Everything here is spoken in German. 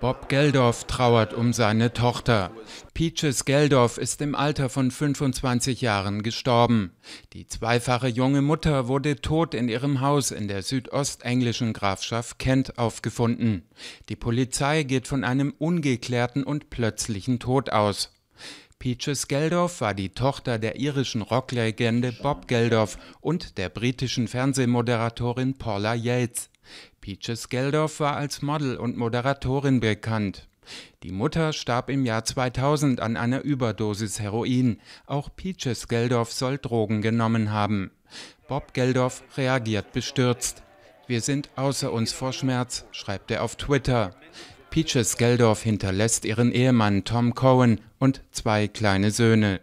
Bob Geldof trauert um seine Tochter. Peaches Geldof ist im Alter von 25 Jahren gestorben. Die zweifache junge Mutter wurde tot in ihrem Haus in der südostenglischen Grafschaft Kent aufgefunden. Die Polizei geht von einem ungeklärten und plötzlichen Tod aus. Peaches Geldof war die Tochter der irischen Rocklegende Bob Geldof und der britischen Fernsehmoderatorin Paula Yates. Peaches Geldorf war als Model und Moderatorin bekannt. Die Mutter starb im Jahr 2000 an einer Überdosis Heroin. Auch Peaches Geldorf soll Drogen genommen haben. Bob Geldorf reagiert bestürzt. Wir sind außer uns vor Schmerz, schreibt er auf Twitter. Peaches Geldorf hinterlässt ihren Ehemann Tom Cohen und zwei kleine Söhne.